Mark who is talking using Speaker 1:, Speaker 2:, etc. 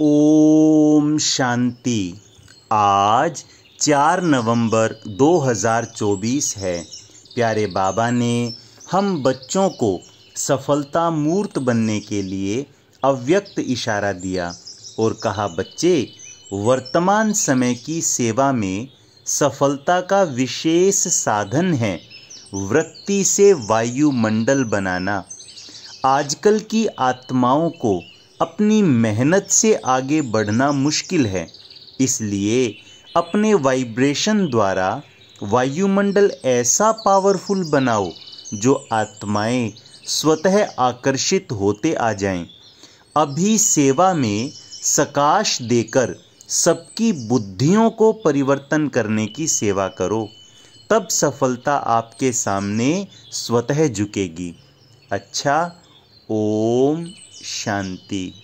Speaker 1: ओम शांति आज 4 नवंबर 2024 है प्यारे बाबा ने हम बच्चों को सफलता मूर्त बनने के लिए अव्यक्त इशारा दिया और कहा बच्चे वर्तमान समय की सेवा में सफलता का विशेष साधन है वृत्ति से वायुमंडल बनाना आजकल की आत्माओं को अपनी मेहनत से आगे बढ़ना मुश्किल है इसलिए अपने वाइब्रेशन द्वारा वायुमंडल ऐसा पावरफुल बनाओ जो आत्माएं स्वतः आकर्षित होते आ जाएं। अभी सेवा में सकाश देकर सबकी बुद्धियों को परिवर्तन करने की सेवा करो तब सफलता आपके सामने स्वतः झुकेगी अच्छा ओम शांति